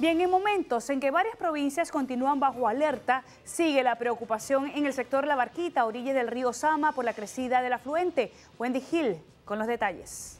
Bien, en momentos en que varias provincias continúan bajo alerta, sigue la preocupación en el sector La Barquita, orilla del río Osama, por la crecida del afluente. Wendy Hill, con los detalles.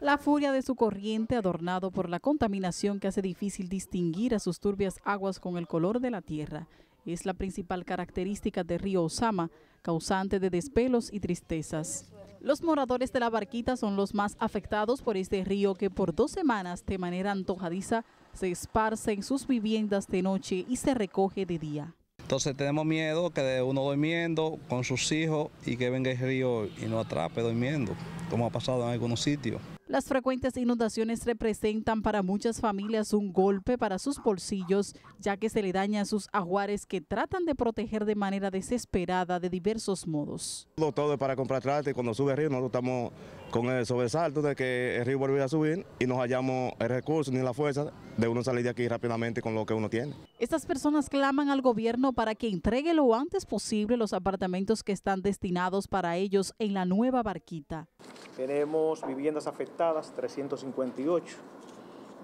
La furia de su corriente, adornado por la contaminación que hace difícil distinguir a sus turbias aguas con el color de la tierra, es la principal característica del río Osama, causante de despelos y tristezas. Los moradores de La Barquita son los más afectados por este río que por dos semanas, de manera antojadiza, se esparce en sus viviendas de noche y se recoge de día. Entonces tenemos miedo que de uno durmiendo con sus hijos y que venga el río y nos atrape durmiendo, como ha pasado en algunos sitios. Las frecuentes inundaciones representan para muchas familias un golpe para sus bolsillos, ya que se le dañan sus aguares que tratan de proteger de manera desesperada de diversos modos. Todo es para comprar trate, cuando sube el río nosotros estamos con el sobresalto de que el río volviera a subir y nos hallamos el recurso ni la fuerza de uno salir de aquí rápidamente con lo que uno tiene. Estas personas claman al gobierno para que entregue lo antes posible los apartamentos que están destinados para ellos en la nueva barquita. Tenemos viviendas afectadas, 358,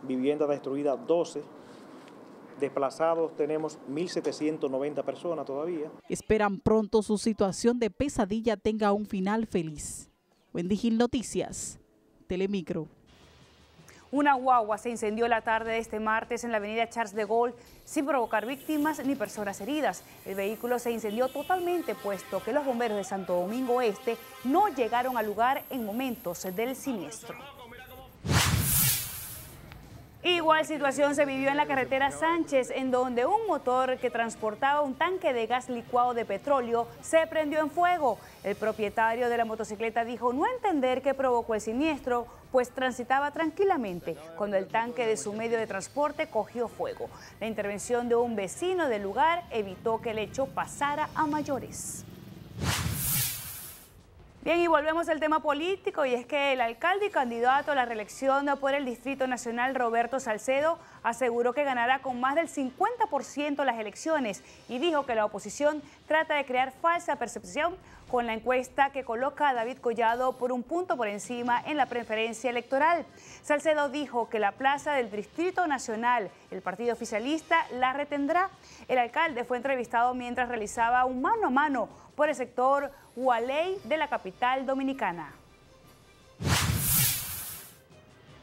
viviendas destruidas, 12, Desplazados tenemos 1.790 personas todavía. Esperan pronto su situación de pesadilla tenga un final feliz. Wendy Gil Noticias, Telemicro. Una guagua se incendió la tarde de este martes en la avenida Charles de Gaulle sin provocar víctimas ni personas heridas. El vehículo se incendió totalmente puesto que los bomberos de Santo Domingo Este no llegaron al lugar en momentos del siniestro. Igual situación se vivió en la carretera Sánchez, en donde un motor que transportaba un tanque de gas licuado de petróleo se prendió en fuego. El propietario de la motocicleta dijo no entender qué provocó el siniestro, pues transitaba tranquilamente cuando el tanque de su medio de transporte cogió fuego. La intervención de un vecino del lugar evitó que el hecho pasara a mayores. Bien, y volvemos al tema político, y es que el alcalde y candidato a la reelección por el Distrito Nacional, Roberto Salcedo, aseguró que ganará con más del 50% las elecciones y dijo que la oposición trata de crear falsa percepción con la encuesta que coloca a David Collado por un punto por encima en la preferencia electoral. Salcedo dijo que la plaza del Distrito Nacional, el partido oficialista, la retendrá. El alcalde fue entrevistado mientras realizaba un mano a mano por el sector Hualey de la capital dominicana.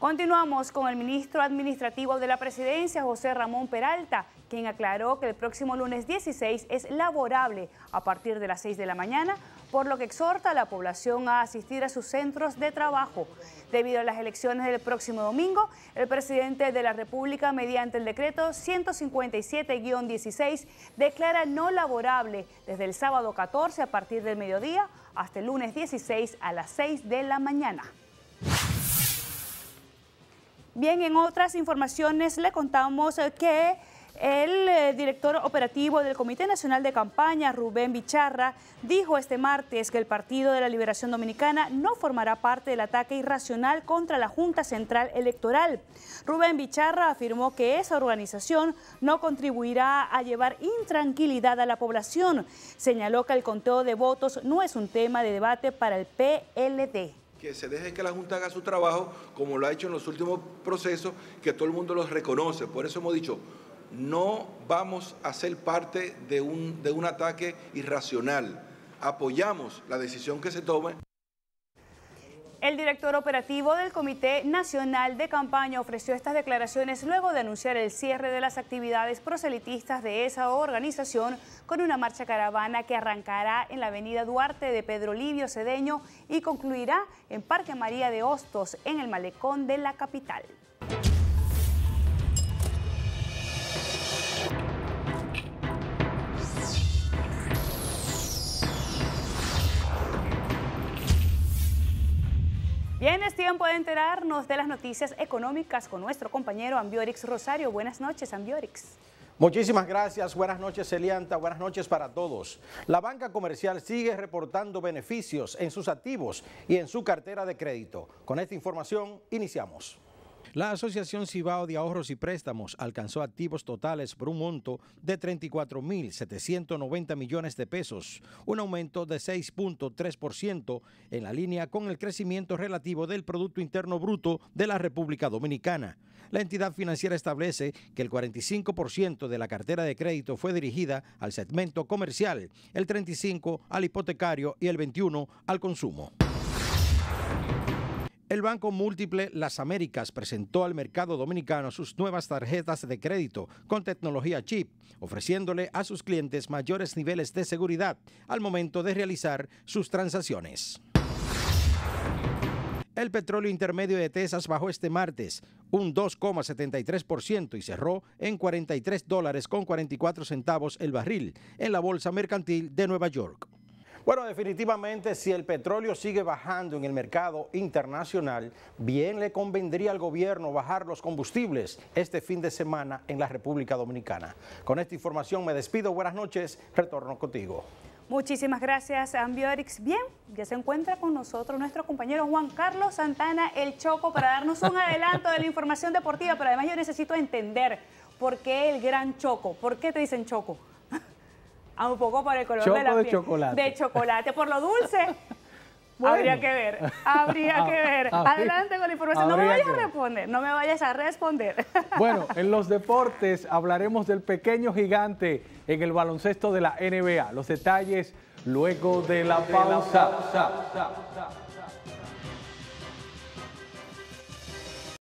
Continuamos con el ministro administrativo de la presidencia, José Ramón Peralta, quien aclaró que el próximo lunes 16 es laborable a partir de las 6 de la mañana, por lo que exhorta a la población a asistir a sus centros de trabajo. Debido a las elecciones del próximo domingo, el presidente de la República, mediante el decreto 157-16, declara no laborable desde el sábado 14 a partir del mediodía hasta el lunes 16 a las 6 de la mañana. Bien, en otras informaciones le contamos eh, que el eh, director operativo del Comité Nacional de Campaña, Rubén Bicharra, dijo este martes que el Partido de la Liberación Dominicana no formará parte del ataque irracional contra la Junta Central Electoral. Rubén Bicharra afirmó que esa organización no contribuirá a llevar intranquilidad a la población. Señaló que el conteo de votos no es un tema de debate para el PLD que se deje que la Junta haga su trabajo, como lo ha hecho en los últimos procesos, que todo el mundo los reconoce. Por eso hemos dicho, no vamos a ser parte de un, de un ataque irracional. Apoyamos la decisión que se tome. El director operativo del Comité Nacional de Campaña ofreció estas declaraciones luego de anunciar el cierre de las actividades proselitistas de esa organización con una marcha caravana que arrancará en la avenida Duarte de Pedro Livio Cedeño y concluirá en Parque María de Hostos, en el malecón de la capital. Bien, es tiempo de enterarnos de las noticias económicas con nuestro compañero Ambiorix Rosario. Buenas noches, Ambiorix. Muchísimas gracias. Buenas noches, Elianta. Buenas noches para todos. La banca comercial sigue reportando beneficios en sus activos y en su cartera de crédito. Con esta información, iniciamos. La Asociación Cibao de Ahorros y Préstamos alcanzó activos totales por un monto de 34.790 millones de pesos, un aumento de 6.3% en la línea con el crecimiento relativo del Producto Interno Bruto de la República Dominicana. La entidad financiera establece que el 45% de la cartera de crédito fue dirigida al segmento comercial, el 35% al hipotecario y el 21% al consumo. El Banco Múltiple Las Américas presentó al mercado dominicano sus nuevas tarjetas de crédito con tecnología chip, ofreciéndole a sus clientes mayores niveles de seguridad al momento de realizar sus transacciones. El petróleo intermedio de Texas bajó este martes un 2,73% y cerró en 43 dólares con 44 centavos el barril en la bolsa mercantil de Nueva York. Bueno, definitivamente si el petróleo sigue bajando en el mercado internacional, bien le convendría al gobierno bajar los combustibles este fin de semana en la República Dominicana. Con esta información me despido, buenas noches, retorno contigo. Muchísimas gracias, Ambiorix. Bien, ya se encuentra con nosotros nuestro compañero Juan Carlos Santana El Choco para darnos un adelanto de la información deportiva, pero además yo necesito entender por qué el gran Choco, por qué te dicen Choco. A ah, un poco por el color de la piel. de chocolate. De chocolate, por lo dulce. Habría que ver, habría que ah, ver. Ah, Adelante con la información. No me vayas a responder, no me vayas a responder. Bueno, en los deportes hablaremos del pequeño gigante en el baloncesto de la NBA. Los detalles luego de la pausa.